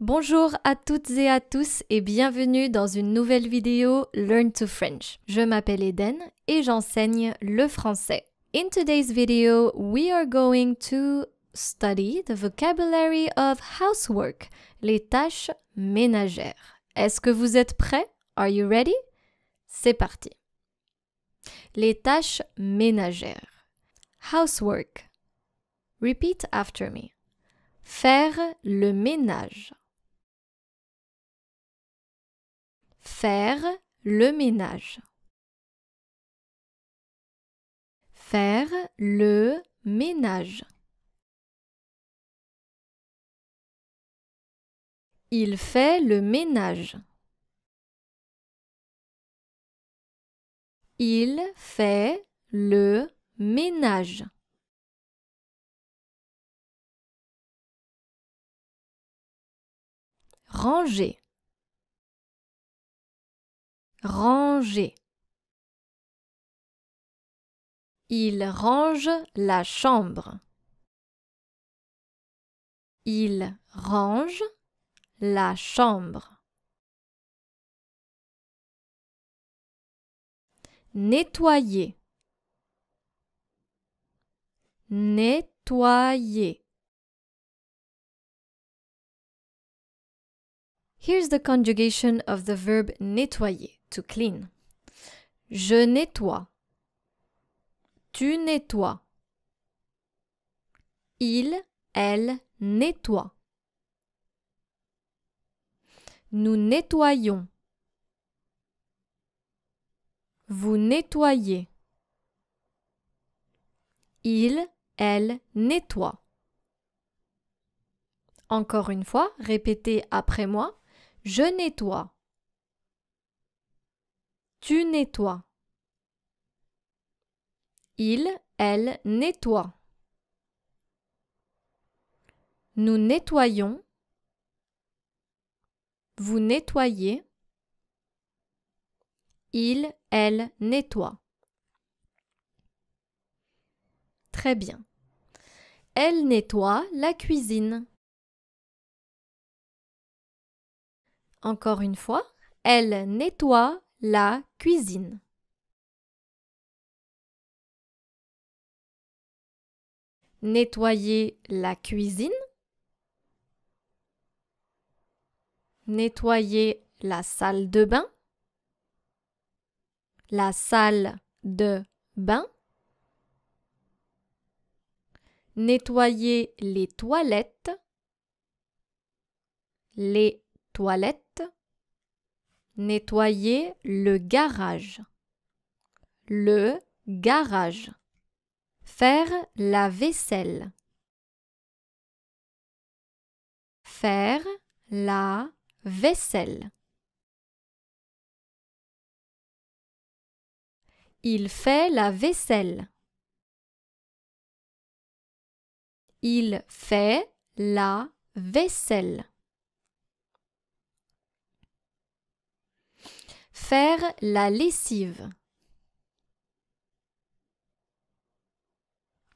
Bonjour à toutes et à tous et bienvenue dans une nouvelle vidéo Learn to French. Je m'appelle Eden et j'enseigne le français. In today's video, we are going to study the vocabulary of housework, les tâches ménagères. Est-ce que vous êtes prêts? Are you ready? C'est parti. Les tâches ménagères. Housework. Repeat after me. Faire le ménage. Faire le ménage. Faire le ménage. Il fait le ménage. Il fait le ménage. Ranger. Ranger. Il range la chambre. Il range la chambre. Nettoyer. Nettoyer. Here's the conjugation of the verb nettoyer to clean. Je nettoie. Tu nettoies. Il, elle nettoie. Nous nettoyons. Vous nettoyez. Il, elle nettoie. Encore une fois, répétez après moi. Je nettoie. Tu nettoies. Il, elle nettoie. Nous nettoyons. Vous nettoyez. Il, elle nettoie. Très bien. Elle nettoie la cuisine. Encore une fois, elle nettoie la cuisine. Nettoyer la cuisine. Nettoyer la salle de bain. La salle de bain. Nettoyer les toilettes. Les toilettes Nettoyer le garage. Le garage. Faire la vaisselle. Faire la vaisselle. Il fait la vaisselle. Il fait la vaisselle. Faire la lessive.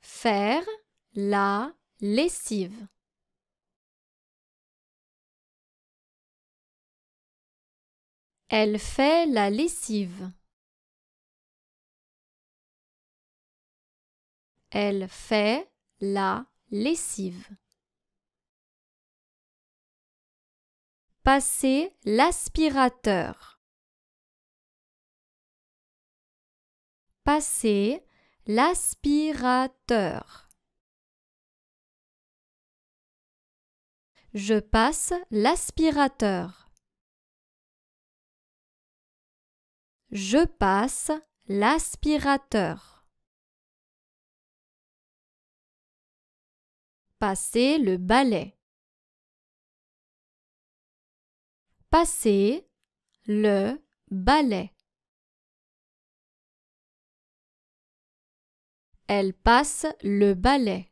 Faire la lessive. Elle fait la lessive. Elle fait la lessive. Passer l'aspirateur. passer l'aspirateur. Je passe l'aspirateur. Je passe l'aspirateur. Passer le balai. Passer le balai. Elle passe le balai.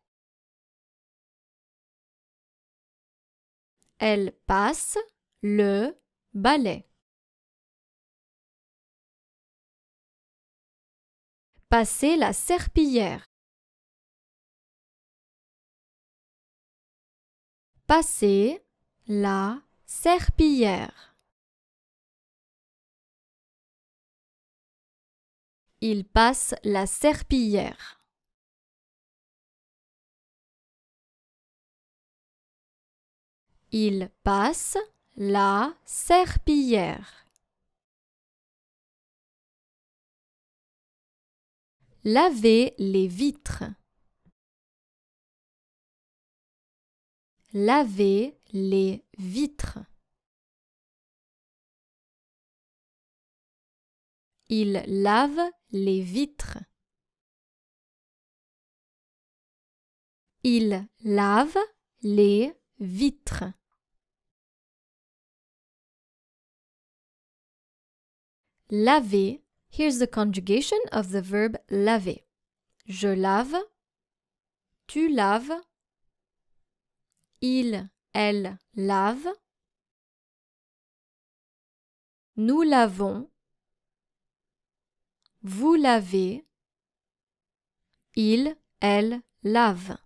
Elle passe le balai. Passer la serpillière. Passer la serpillière. Il passe la serpillière. Il passe la serpillière. Laver les vitres. Laver les vitres. Il lave les vitres. Il lave les vitres. laver. Here's the conjugation of the verb laver. Je lave, tu laves, il, elle lave, nous lavons, vous lavez, il, elle lave.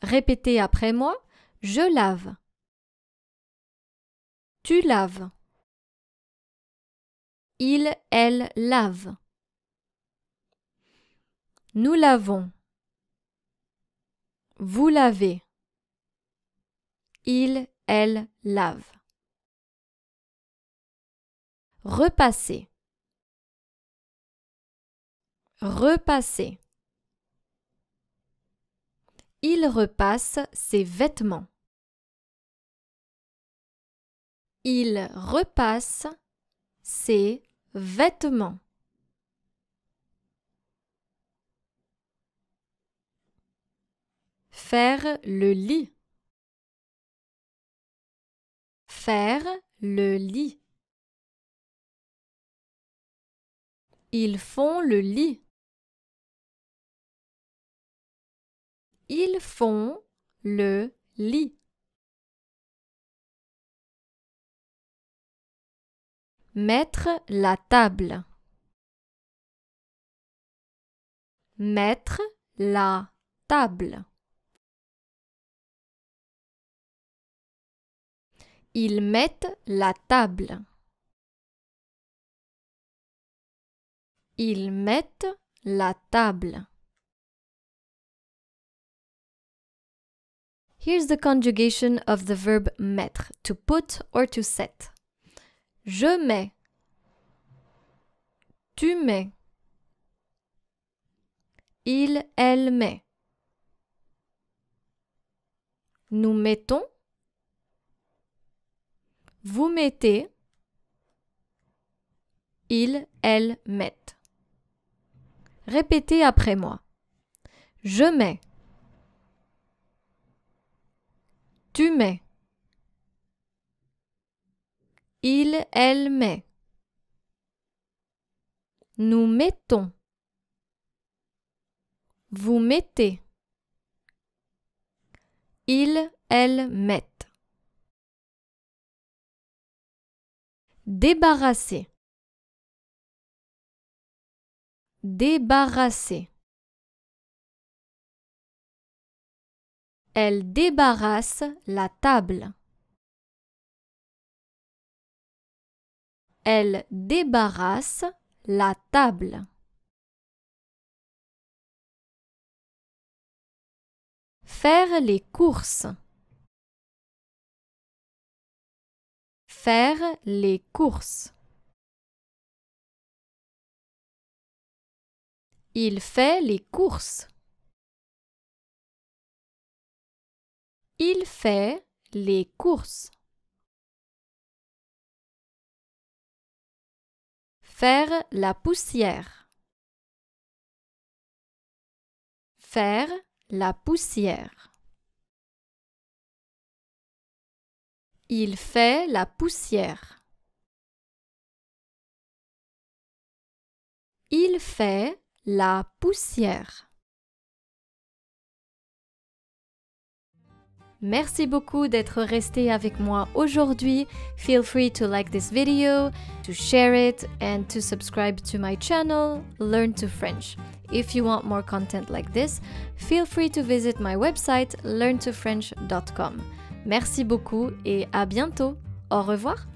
Répétez après moi, je lave. Tu laves. Il, elle lave. Nous lavons. Vous lavez. Il, elle lave. Repasser. Repasser. Il repasse ses vêtements. Il repasse ses vêtements. Faire le lit. Faire le lit. Ils font le lit. Ils font le lit. Mettre la table. Mettre la table. Ils mettent la table. Ils mettent la table. Here's the conjugation of the verb mettre, to put or to set. Je mets. Tu mets. Il, elle met. Nous mettons. Vous mettez. Il, elle met. Répétez après moi. Je mets. Tu mets. Il, elle met. Nous mettons. Vous mettez. Il, elle mettent. Débarrasser. Débarrasser. Elle débarrasse la table. Elle débarrasse la table. Faire les courses. Faire les courses. Il fait les courses. Il fait les courses. Faire la poussière. Faire la poussière. Il fait la poussière. Il fait la poussière. Merci beaucoup d'être resté avec moi aujourd'hui. Feel free to like this video, to share it, and to subscribe to my channel, Learn to French. If you want more content like this, feel free to visit my website learntofrench.com. Merci beaucoup et à bientôt. Au revoir.